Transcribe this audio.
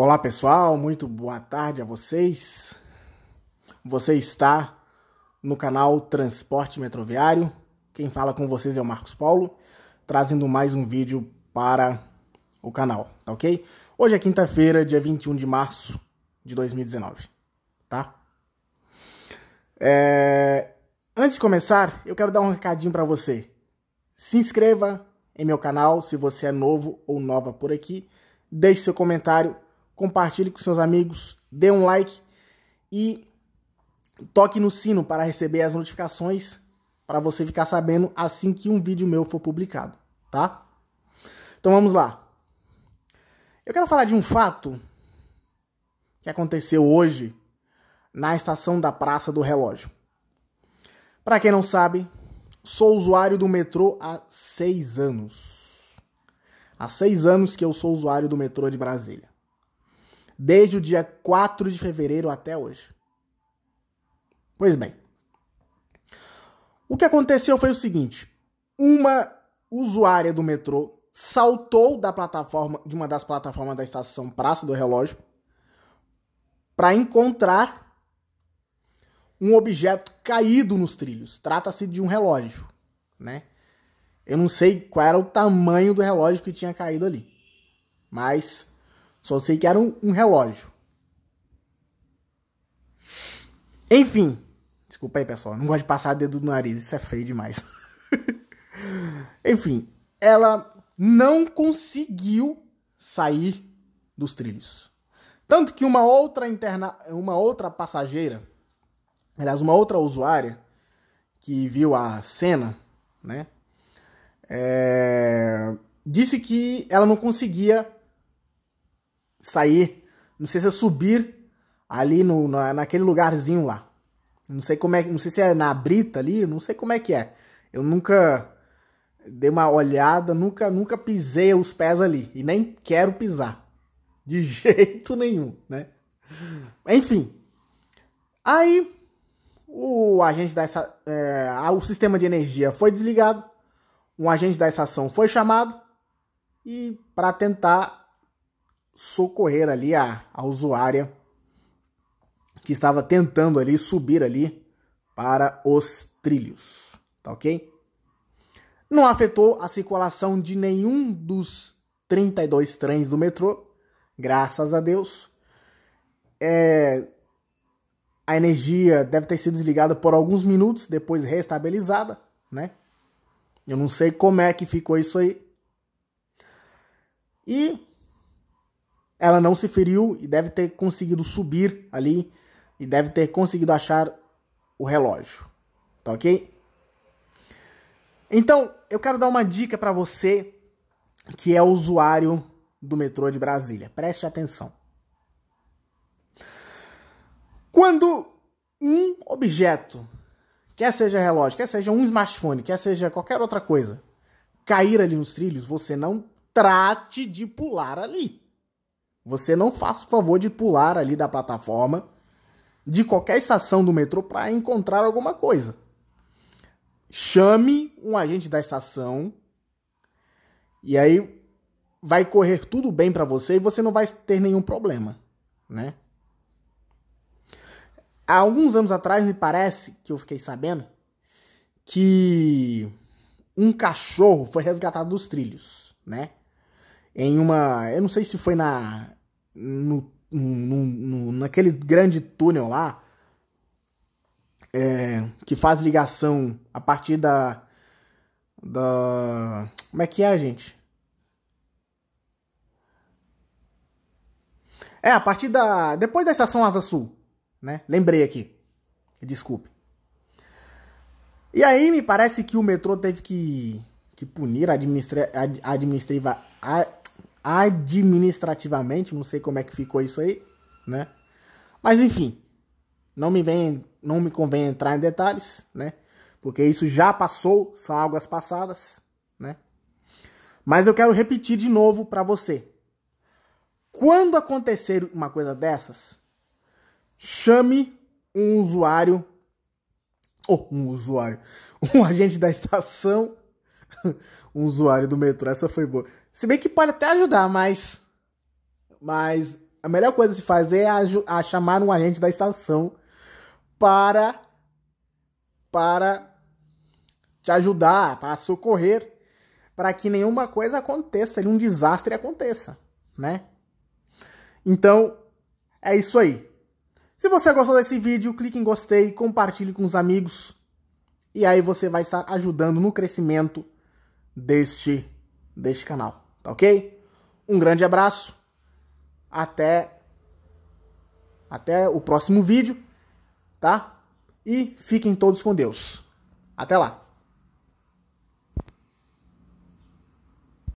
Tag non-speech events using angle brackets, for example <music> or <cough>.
Olá pessoal, muito boa tarde a vocês. Você está no canal Transporte Metroviário. Quem fala com vocês é o Marcos Paulo, trazendo mais um vídeo para o canal, tá ok? Hoje é quinta-feira, dia 21 de março de 2019, tá? É... Antes de começar, eu quero dar um recadinho para você. Se inscreva em meu canal se você é novo ou nova por aqui. Deixe seu comentário, compartilhe com seus amigos, dê um like e toque no sino para receber as notificações para você ficar sabendo assim que um vídeo meu for publicado, tá? Então vamos lá. Eu quero falar de um fato que aconteceu hoje na estação da Praça do Relógio. Para quem não sabe, sou usuário do metrô há seis anos. Há seis anos que eu sou usuário do metrô de Brasília desde o dia 4 de fevereiro até hoje. Pois bem. O que aconteceu foi o seguinte: uma usuária do metrô saltou da plataforma de uma das plataformas da estação Praça do Relógio para encontrar um objeto caído nos trilhos. Trata-se de um relógio, né? Eu não sei qual era o tamanho do relógio que tinha caído ali. Mas só sei que era um, um relógio. Enfim. Desculpa aí, pessoal. Não gosto de passar dedo no nariz. Isso é feio demais. <laughs> Enfim. Ela não conseguiu sair dos trilhos. Tanto que uma outra interna... uma outra passageira, aliás, uma outra usuária que viu a cena, né? É... Disse que ela não conseguia sair, não sei se é subir ali no, na, naquele lugarzinho lá. Não sei como é, não sei se é na Brita ali, não sei como é que é. Eu nunca dei uma olhada, nunca nunca pisei os pés ali e nem quero pisar de <laughs> jeito nenhum, né? Enfim. Aí o agente da é, o sistema de energia foi desligado, um agente da estação foi chamado e para tentar socorrer ali a, a usuária que estava tentando ali subir ali para os trilhos, tá ok? Não afetou a circulação de nenhum dos 32 trens do metrô, graças a Deus. É, a energia deve ter sido desligada por alguns minutos, depois restabilizada, né? Eu não sei como é que ficou isso aí. E ela não se feriu e deve ter conseguido subir ali e deve ter conseguido achar o relógio. Tá ok? Então, eu quero dar uma dica para você que é usuário do metrô de Brasília. Preste atenção. Quando um objeto, quer seja relógio, quer seja um smartphone, quer seja qualquer outra coisa, cair ali nos trilhos, você não trate de pular ali. Você não faça o favor de pular ali da plataforma de qualquer estação do metrô para encontrar alguma coisa. Chame um agente da estação e aí vai correr tudo bem para você e você não vai ter nenhum problema, né? Há alguns anos atrás me parece que eu fiquei sabendo que um cachorro foi resgatado dos trilhos, né? Em uma, eu não sei se foi na no, no, no naquele grande túnel lá, é, que faz ligação a partir da. Da. Como é que é, gente? É, a partir da. Depois da estação Asa Sul, né? Lembrei aqui. Desculpe. E aí me parece que o metrô teve que, que punir a, administra, a, administrativa, a administrativamente, não sei como é que ficou isso aí, né? Mas enfim, não me vem, não me convém entrar em detalhes, né? Porque isso já passou, são águas passadas, né? Mas eu quero repetir de novo para você. Quando acontecer uma coisa dessas, chame um usuário ou oh, um usuário, <laughs> um agente da estação, <laughs> um usuário do metrô, essa foi boa se bem que pode até ajudar, mas. Mas a melhor coisa a se fazer é a, a chamar um agente da estação para. para te ajudar, para socorrer, para que nenhuma coisa aconteça, nenhum desastre aconteça, né? Então, é isso aí. Se você gostou desse vídeo, clique em gostei, compartilhe com os amigos e aí você vai estar ajudando no crescimento deste deste canal. Tá ok? Um grande abraço. Até até o próximo vídeo, tá? E fiquem todos com Deus. Até lá.